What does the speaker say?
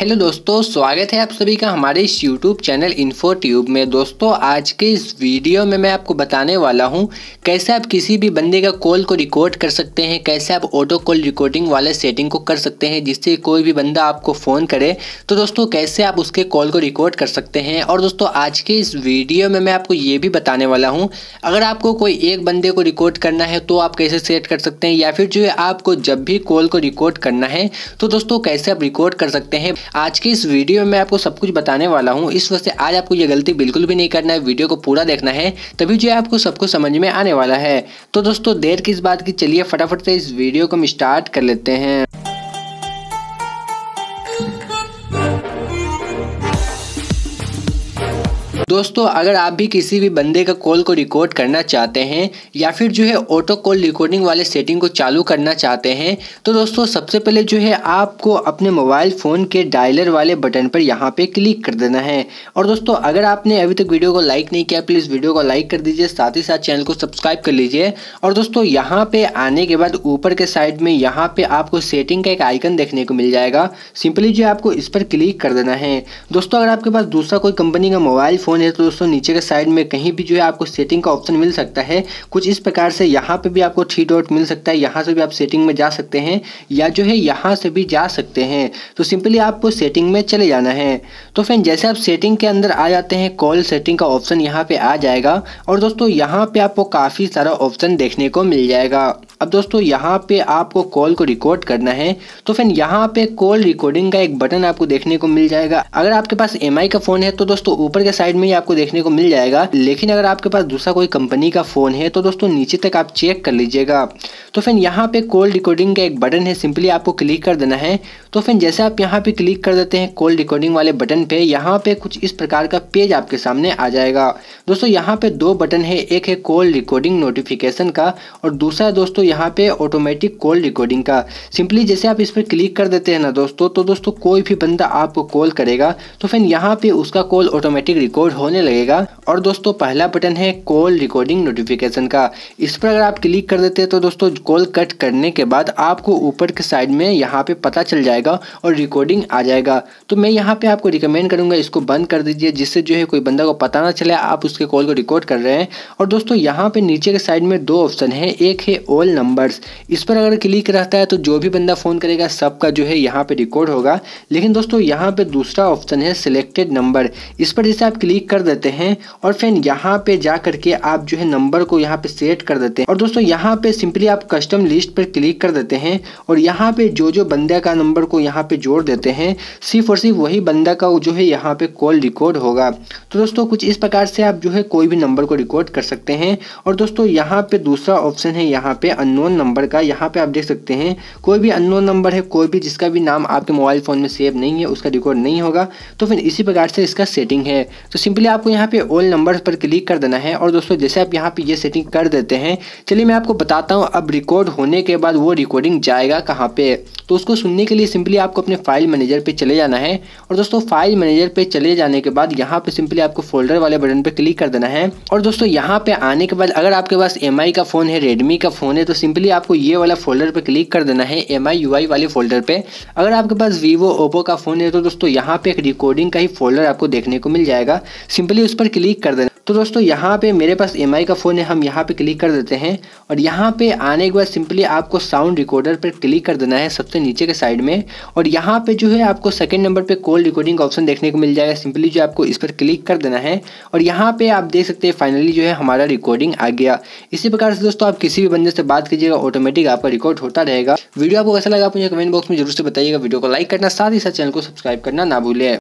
hello दोस्तों स्वागत है आप सभी का हमारे इस यूट्यूब चैनल इन्फो ट्यूब में दोस्तों आज के इस वीडियो में मैं आपको बताने वाला हूं कैसे आप किसी भी बंदे का कॉल को रिकॉर्ड कर सकते हैं कैसे आप ऑटो कॉल रिकॉर्डिंग वाले सेटिंग को कर सकते हैं जिससे कोई भी बंदा आपको फ़ोन करे तो दोस्तों कैसे आप उसके कॉल को रिकॉर्ड कर सकते हैं और दोस्तों आज के इस वीडियो में मैं आपको ये भी बताने वाला हूँ अगर आपको कोई एक बंदे को रिकॉर्ड करना है तो आप कैसे सेट कर सकते हैं या फिर जो है आपको जब भी कॉल को रिकॉर्ड करना है तो दोस्तों कैसे आप रिकॉर्ड कर सकते हैं आज की इस वीडियो में मैं आपको सब कुछ बताने वाला हूँ इस वजह से आज आपको ये गलती बिल्कुल भी नहीं करना है वीडियो को पूरा देखना है तभी जो है आपको सब कुछ समझ में आने वाला है तो दोस्तों देर किस बात की चलिए फटाफट से इस वीडियो को हम स्टार्ट कर लेते हैं दोस्तों अगर आप भी किसी भी बंदे का कॉल को रिकॉर्ड करना चाहते हैं या फिर जो है ऑटो कॉल रिकॉर्डिंग वाले सेटिंग को चालू करना चाहते हैं तो दोस्तों सबसे पहले जो है आपको अपने मोबाइल फ़ोन के डायलर वाले बटन पर यहाँ पे क्लिक कर देना है और दोस्तों अगर आपने अभी तक वीडियो को लाइक नहीं किया प्लीज़ वीडियो को लाइक कर दीजिए साथ ही साथ चैनल को सब्सक्राइब कर लीजिए और दोस्तों यहाँ पर आने के बाद ऊपर के साइड में यहाँ पर आपको सेटिंग का एक आइकन देखने को मिल जाएगा सिंपली जो आपको इस पर क्लिक कर देना है दोस्तों अगर आपके पास दूसरा कोई कंपनी का मोबाइल फ़ोन फ़ोन है तो दोस्तों नीचे के साइड में कहीं भी जो है आपको सेटिंग का ऑप्शन मिल सकता है कुछ इस प्रकार से यहाँ पे भी आपको थ्री डॉट मिल सकता है यहाँ से भी आप सेटिंग में जा सकते हैं या जो है यहाँ से भी जा सकते हैं तो सिंपली आपको सेटिंग में चले जाना है तो फ्रेंड जैसे आप सेटिंग के अंदर आ जाते हैं कॉल सेटिंग का ऑप्शन यहाँ पर आ जाएगा और दोस्तों यहाँ पर आपको काफ़ी सारा ऑप्शन देखने को मिल जाएगा अब दोस्तों यहाँ पे आपको कॉल को रिकॉर्ड करना है तो फिर यहाँ पे कॉल रिकॉर्डिंग का एक बटन आपको देखने को मिल जाएगा अगर आपके पास एम का फोन है तो दोस्तों ऊपर के साइड में ही आपको देखने को मिल जाएगा लेकिन अगर आपके पास दूसरा कोई कंपनी का फोन है तो दोस्तों नीचे तक आप चेक कर लीजिएगा तो फिर यहाँ पे कॉल रिकॉर्डिंग का एक बटन है सिंपली आपको क्लिक कर देना है तो फिर जैसे आप यहाँ पे क्लिक कर देते हैं कॉल रिकॉर्डिंग वाले बटन पे यहाँ पे कुछ इस प्रकार का पेज आपके सामने आ जाएगा दोस्तों यहाँ पे दो बटन है एक है कॉल रिकॉर्डिंग नोटिफिकेशन का और दूसरा दोस्तों यहाँ पे ऑटोमेटिक कॉल रिकॉर्डिंग का सिंपली जैसे आप इस पर क्लिक कर देते हैं ना दोस्तों तो दोस्तों कोई भी बंदा आपको कॉल करेगा तो फिर यहाँ पे उसका कॉल ऑटोमेटिक रिकॉर्ड होने लगेगा और दोस्तों पहला बटन है कॉल रिकॉर्डिंग नोटिफिकेशन का इस पर अगर आप क्लिक कर देते हैं तो दोस्तों कॉल कट करने के बाद आपको ऊपर के साइड में यहाँ पे पता चल जाएगा और रिकॉर्डिंग आ जाएगा तो मैं यहाँ पे आपको रिकमेंड करूँगा इसको बंद कर दीजिए जिससे जो है कोई बंदा को पता ना चले आप उसके कॉल को रिकॉर्ड कर रहे हैं और दोस्तों यहाँ पे नीचे के साइड में दो ऑप्शन है एक है ऑल नंबर्स इस पर अगर क्लिक रहता है तो जो भी बंदा फ़ोन करेगा सबका जो है यहाँ पे रिकॉर्ड होगा लेकिन दोस्तों यहाँ पे दूसरा ऑप्शन है सिलेक्टेड नंबर इस पर जैसे आप क्लिक कर देते हैं और फिर यहाँ पे जा करके आप जो है नंबर को यहाँ पे सेट कर देते हैं और दोस्तों यहाँ पे सिंपली आप कस्टम लिस्ट पर क्लिक कर देते हैं और यहाँ पे जो जो बंदे का नंबर को यहाँ पे जोड़ देते हैं सिर्फ और सिर्फ वही बंदा का जो है यहाँ पे कॉल रिकॉर्ड होगा तो दोस्तों कुछ इस प्रकार से आप जो है कोई भी नंबर को रिकॉर्ड कर सकते हैं और दोस्तों यहाँ पे दूसरा ऑप्शन है यहाँ पे अननोन नंबर का यहाँ पे आप देख सकते हैं कोई भी अननोन नंबर है कोई भी जिसका भी नाम आपके मोबाइल फ़ोन में सेव नहीं है उसका रिकॉर्ड नहीं होगा तो फिर इसी प्रकार से इसका सेटिंग है तो सिंपली आपको यहाँ पे ऑल नंबर पर क्लिक कर देना है और दोस्तों जैसे आप यहाँ पर ये सेटिंग कर देते हैं चलिए मैं आपको बताता हूँ अब रिकॉर्ड होने के बाद वो रिकॉर्डिंग जाएगा कहाँ पर तो उसको सुनने के लिए सिंपली आपको अपने फाइल मैनेजर पर चले जाना है और दोस्तों फाइल मैनेजर पर चले जाने के बाद यहाँ पर सिंपली आपको फोल्डर वाले बटन पर क्लिक कर देना है और दोस्तों यहाँ पर आने के बाद अगर आपके पास एम का फ़ोन है रेडमी का फ़ोन है तो सिंपली आपको ये वाला फोल्डर पे क्लिक कर देना है एम आई वाले फोल्डर पे अगर आपके पास वीवो ओप्पो का फ़ोन है तो दोस्तों यहाँ पे एक रिकॉर्डिंग का ही फोल्डर आपको देखने को मिल जाएगा सिंपली उस पर क्लिक कर देना तो दोस्तों यहाँ पे मेरे पास एम का फ़ोन है हम यहाँ पे क्लिक कर देते हैं और यहाँ पे आने के बाद सिंपली आपको साउंड रिकॉर्डर पर क्लिक कर देना है सबसे नीचे के साइड में और यहाँ पे जो है आपको सेकंड नंबर पे कॉल रिकॉर्डिंग ऑप्शन देखने को मिल जाएगा सिंपली जो आपको इस पर क्लिक कर देना है और यहाँ पर आप देख सकते हैं फाइनली जो है हमारा रिकॉर्डिंग आ गया इसी प्रकार से दोस्तों आप किसी भी बंदे से बात कीजिएगा ऑटोमेटिक आपका रिकॉर्ड होता रहेगा वीडियो आपको कैसा लगा आप मुझे कमेंट बॉक्स में जरूर से बताइएगा वीडियो को लाइक करना साथ ही साथ चैनल को सब्सक्राइब करना ना भूलें